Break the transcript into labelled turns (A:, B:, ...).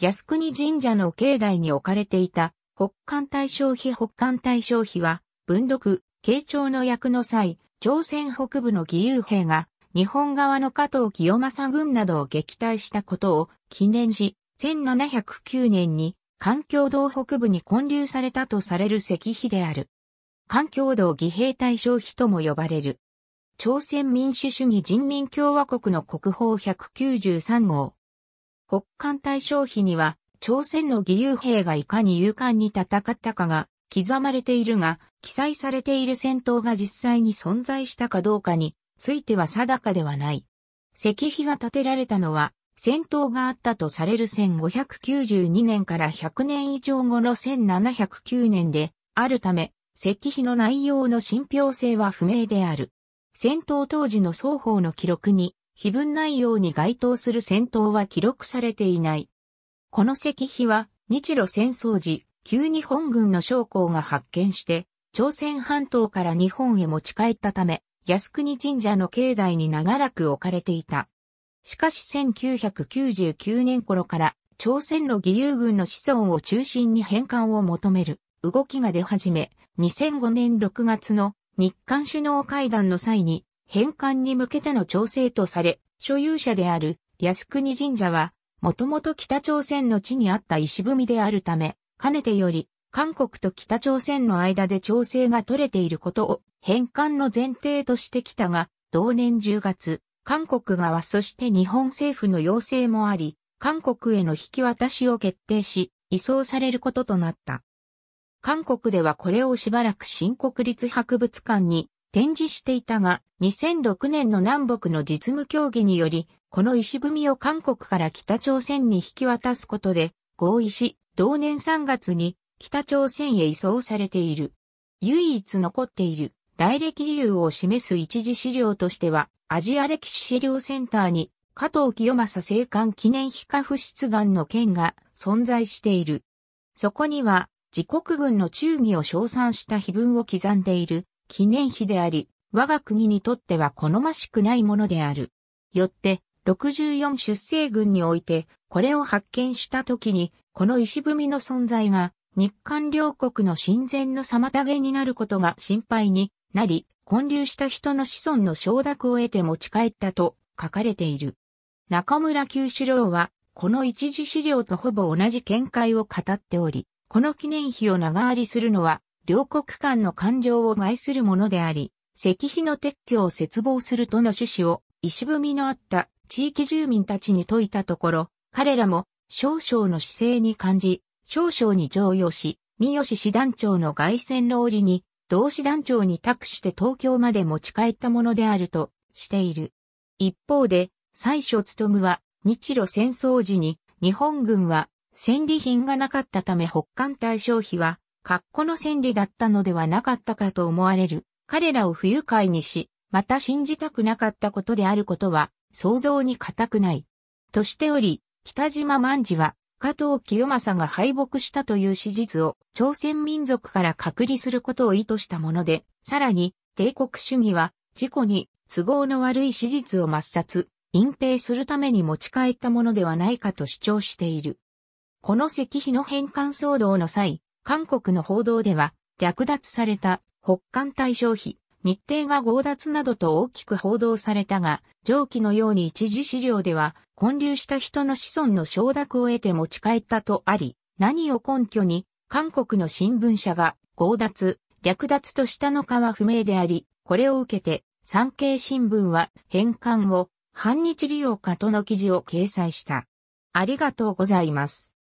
A: 靖国神社の境内に置かれていた北韓大正碑北韓大正碑は、文禄、慶長の役の際、朝鮮北部の義勇兵が、日本側の加藤清正軍などを撃退したことを記念し、1709年に環境道北部に建立されたとされる石碑である。環境道義兵大消費とも呼ばれる。朝鮮民主主義人民共和国の国宝193号。北韓大将碑には、朝鮮の義勇兵がいかに勇敢に戦ったかが刻まれているが、記載されている戦闘が実際に存在したかどうかについては定かではない。石碑が建てられたのは、戦闘があったとされる1592年から100年以上後の1709年であるため、石碑の内容の信憑性は不明である。戦闘当時の双方の記録に碑文内容に該当する戦闘は記録されていない。この石碑は日露戦争時、旧日本軍の将校が発見して、朝鮮半島から日本へ持ち帰ったため、靖国神社の境内に長らく置かれていた。しかし1999年頃から朝鮮の義勇軍の子孫を中心に返還を求める動きが出始め、2005年6月の日韓首脳会談の際に返還に向けての調整とされ、所有者である靖国神社は、もともと北朝鮮の地にあった石踏みであるため、かねてより、韓国と北朝鮮の間で調整が取れていることを返還の前提としてきたが、同年10月、韓国側そして日本政府の要請もあり、韓国への引き渡しを決定し、移送されることとなった。韓国ではこれをしばらく新国立博物館に展示していたが、2006年の南北の実務協議により、この石踏みを韓国から北朝鮮に引き渡すことで合意し、同年3月に北朝鮮へ移送されている。唯一残っている来歴理由を示す一時資料としては、アジア歴史資料センターに加藤清正生還記念皮下不出願の件が存在している。そこには、自国軍の忠義を称賛した碑文を刻んでいる記念碑であり、我が国にとっては好ましくないものである。よって、64出生群において、これを発見した時に、この石踏みの存在が、日韓両国の親善の妨げになることが心配になり、混流した人の子孫の承諾を得て持ち帰ったと書かれている。中村九首郎は、この一次資料とほぼ同じ見解を語っており、この記念碑を長ありするのは両国間の感情を害するものであり、石碑の撤去を切望するとの趣旨を石踏みのあった地域住民たちに説いたところ、彼らも少々の姿勢に感じ、少々に乗用し、三好師団長の外線の折に、同師団長に託して東京まで持ち帰ったものであるとしている。一方で、最初務は日露戦争時に日本軍は戦利品がなかったため北艦対象費は格好の戦利だったのではなかったかと思われる。彼らを不愉快にし、また信じたくなかったことであることは想像に固くない。としており、北島万次は加藤清正が敗北したという史実を朝鮮民族から隔離することを意図したもので、さらに帝国主義は事故に都合の悪い史実を抹殺、隠蔽するために持ち帰ったものではないかと主張している。この石碑の返還騒動の際、韓国の報道では、略奪された北韓対象費、日程が強奪などと大きく報道されたが、上記のように一時資料では、混流した人の子孫の承諾を得て持ち帰ったとあり、何を根拠に、韓国の新聞社が、強奪、略奪としたのかは不明であり、これを受けて、産経新聞は、返還を、反日利用かとの記事を掲載した。ありがとうございます。